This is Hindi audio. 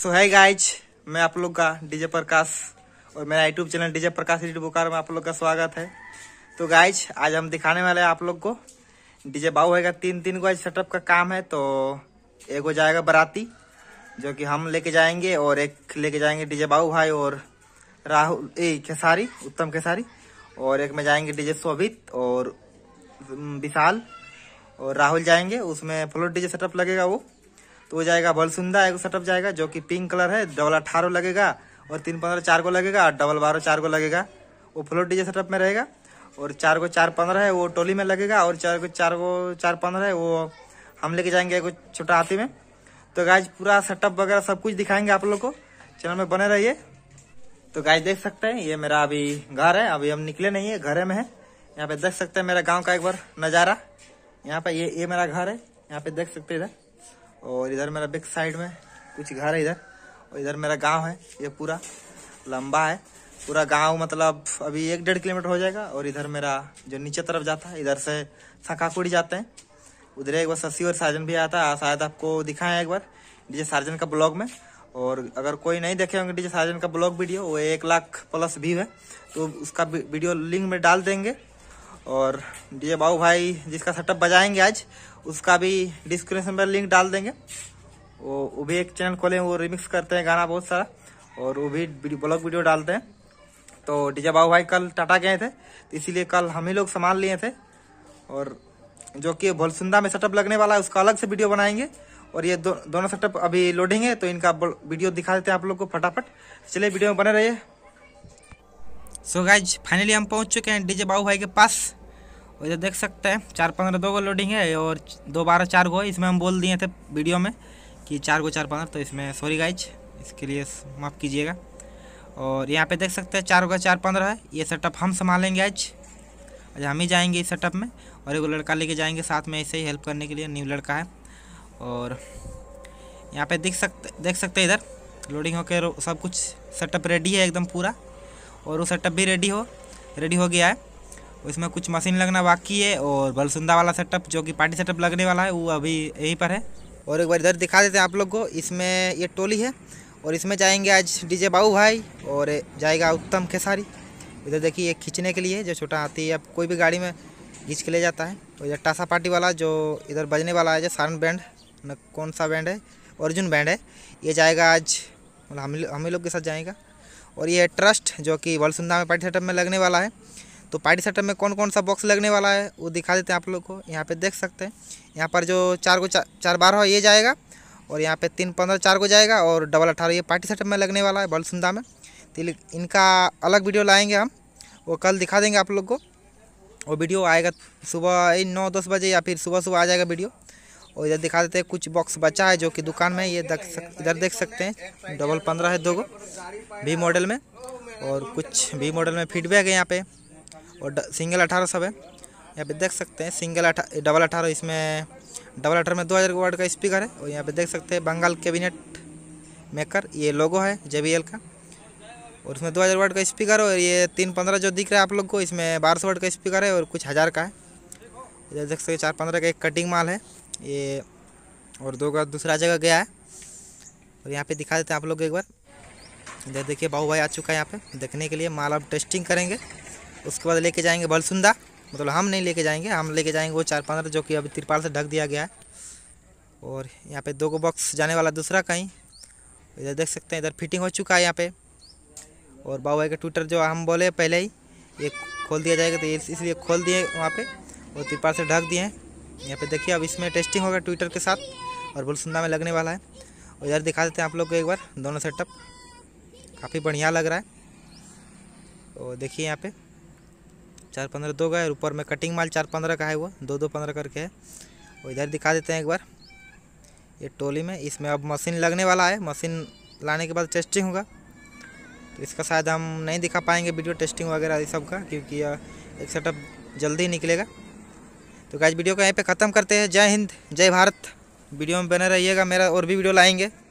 सो है गाइज मैं आप लोग का डीजे प्रकाश और मेरा यूट्यूब चैनल डीजे प्रकाश रेडी बुकार में आप लोग का स्वागत है तो गाइज आज हम दिखाने वाले हैं आप लोग को डीजे बाबू है का तीन तीन को आज सेटअप का काम है तो एक हो जाएगा बराती जो कि हम लेके जाएंगे और एक लेके जाएंगे डीजे बाऊ भाई और राहुल ए खेसारी उत्तम खेसारी और एक में जाएंगे डीजे शोभित और विशाल और राहुल जाएंगे उसमें फ्लोट डीजे सेटअप लगेगा वो तो वो जाएगा बलसुंदा एक सेटअप जाएगा जो कि पिंक कलर है डबल अठारह लगेगा और तीन पंद्रह चार को लगेगा और डबल बारह चार को लगेगा वो फ्लोर डीजे सेटअप में रहेगा और चार को चार पंद्रह है वो टोली में लगेगा और चार को चार को चार पंद्रह है वो हम लेके जाएंगे एक छोटा हाथी में तो गाय पूरा सेटअप वगैरह सब कुछ दिखाएंगे आप लोग को चैनल में बने रहिए तो गाइज देख सकते हैं ये मेरा अभी घर है अभी हम निकले नहीं है घरे में है यहाँ पे देख सकते हैं मेरा गांव का एक बार नज़ारा यहाँ पे ये ये मेरा घर है यहाँ पे देख सकते हैं इधर और इधर मेरा बैक साइड में कुछ घर है इधर और इधर मेरा गांव है ये पूरा लंबा है पूरा गांव मतलब अभी एक डेढ़ किलोमीटर हो जाएगा और इधर मेरा जो नीचे तरफ जाता है इधर से सकाकुड़ी जाते हैं उधर एक बार शशि और सार्जन भी आता है शायद आपको दिखाएं एक बार डीजे सार्जन का ब्लॉग में और अगर कोई नहीं देखे होंगे डीजे सार्जन का ब्लॉग वीडियो वो एक लाख प्लस व्यू है तो उसका वीडियो लिंक में डाल देंगे और डीजे बाबू भाई जिसका सेटअप बजाएंगे आज उसका भी डिस्क्रिप्शन में लिंक डाल देंगे वो वो भी एक चैनल खोले वो रिमिक्स करते हैं गाना बहुत सारा और वो भी ब्लॉग वीडियो डालते हैं तो डीजे बाबू भाई कल टाटा गए थे तो इसीलिए कल हम ही लोग सामान लिए थे और जो कि भोलसुंदा में सेटअप लगने वाला है उसका अलग से वीडियो बनाएंगे और ये दो, दोनों सेटअप अभी लोडिंग है तो इनका वीडियो दिखा देते हैं आप लोग को फटाफट चलिए वीडियो में बने रहिए सो गाइज फाइनली हम पहुंच चुके हैं डीजे बाबू भाई के पास और इधर देख सकते हैं चार पंद्रह दो गो लोडिंग है और दो बारह चार गो इसमें हम बोल दिए थे वीडियो में कि चार गो चार पंद्रह तो इसमें सॉरी गाइज इसके लिए माफ़ कीजिएगा और यहाँ पे देख सकते हैं चार गो चार पंद्रह है ये सेटअप हम संभालेंगे आज आज हम ही जाएँगे इस सेटअप में और एक लड़का लेके जाएंगे साथ में ऐसे ही हेल्प करने के लिए न्यू लड़का है और यहाँ पर देख सकते देख सकते इधर लोडिंग होकर सब कुछ सेटअप रेडी है एकदम पूरा और वो सेटअप भी रेडी हो रेडी हो गया है इसमें कुछ मशीन लगना बाकी है और बलसुंदा वाला सेटअप जो कि पार्टी सेटअप लगने वाला है वो अभी यहीं पर है और एक बार इधर दिखा देते हैं आप लोग को इसमें ये टोली है और इसमें जाएंगे आज डीजे बाबू भाई और जाएगा उत्तम खेसारी इधर देखिए ये खींचने के लिए जो छोटा हाथी अब कोई भी गाड़ी में खींच के ले जाता है और इधर टासा पार्टी वाला जो इधर बजने वाला है जो सारण बैंड कौन सा बैंड है अर्जुन बैंड है ये जाएगा आज मतलब हम हम लोग के साथ जाएगा और ये है ट्रस्ट जो कि सुंदा में पार्टी सेटअप में लगने वाला है तो पार्टी सेटअप में कौन कौन सा बॉक्स लगने वाला है वो दिखा देते हैं आप लोग को यहाँ पे देख सकते हैं यहाँ पर जो चार को चा, चार बारह ये जाएगा और यहाँ पे तीन पंद्रह चार को जाएगा और डबल अठारह ये पार्टी सेटअप में लगने वाला है सुंदा में तो इनका अलग वीडियो लाएंगे हम वो कल दिखा देंगे आप लोग को वो वीडियो आएगा सुबह नौ दस बजे या फिर सुबह सुबह आ जाएगा वीडियो और इधर दिखा देते हैं कुछ बॉक्स बचा है जो कि दुकान में ये देख सक इधर देख सकते हैं डबल पंद्रह है दो गो भी मॉडल में और कुछ भी मॉडल में फीडबैक है यहाँ पे और सिंगल अठारह सब है यहाँ पे देख सकते हैं सिंगल अठा डबल अठारह इसमें डबल अठारह में दो हज़ार वाट का स्पीकर है और यहाँ पे देख सकते हैं बंगाल कैबिनेट मेकर ये लोगो है जे का और उसमें दो हज़ार वाट का स्पीकर और ये तीन पंद्रह जो दिख रहा है आप लोग को इसमें बारह सौ वर्ड का स्पीकर है और कुछ हज़ार का है इधर देख सकते चार पंद्रह का एक कटिंग माल है ये और दो का दूसरा जगह गया है और यहाँ पे दिखा देते हैं आप लोग एक बार इधर देखिए बाहू भाई आ चुका है यहाँ पे देखने के लिए माल अब टेस्टिंग करेंगे उसके बाद लेके जाएंगे बलसुंदा मतलब हम नहीं लेके जाएंगे हम लेके जाएंगे वो चार पंद्रह जो कि अभी तिरपाल से ढक दिया गया है और यहाँ पे दो को बॉक्स जाने वाला दूसरा कहीं इधर देख सकते हैं इधर फिटिंग हो चुका है यहाँ पे और बाबू भाई का ट्विटर जो हम बोले पहले ही ये खोल दिया जाएगा तो इसलिए खोल दिए वहाँ पर और तिरपाल से ढक दिए हैं यहाँ पे देखिए अब इसमें टेस्टिंग होगा ट्विटर के साथ और बुलसुंदा में लगने वाला है और इधर दिखा देते हैं आप लोग को एक बार दोनों सेटअप काफ़ी बढ़िया लग रहा है तो देखिए यहाँ पे चार पंद्रह दो का है ऊपर में कटिंग माल चार पंद्रह का है वो दो दो पंद्रह करके है और इधर दिखा देते हैं एक बार ये टोली में इसमें अब मशीन लगने वाला है मशीन लाने के बाद टेस्टिंग होगा तो इसका शायद हम नहीं दिखा पाएंगे वीडियो टेस्टिंग वगैरह ये सब का क्योंकि एक सेटअप जल्दी निकलेगा तो गाइज वीडियो को यहीं पे ख़त्म करते हैं जय हिंद जय भारत वीडियो में बने रहिएगा मेरा और भी वीडियो लाएंगे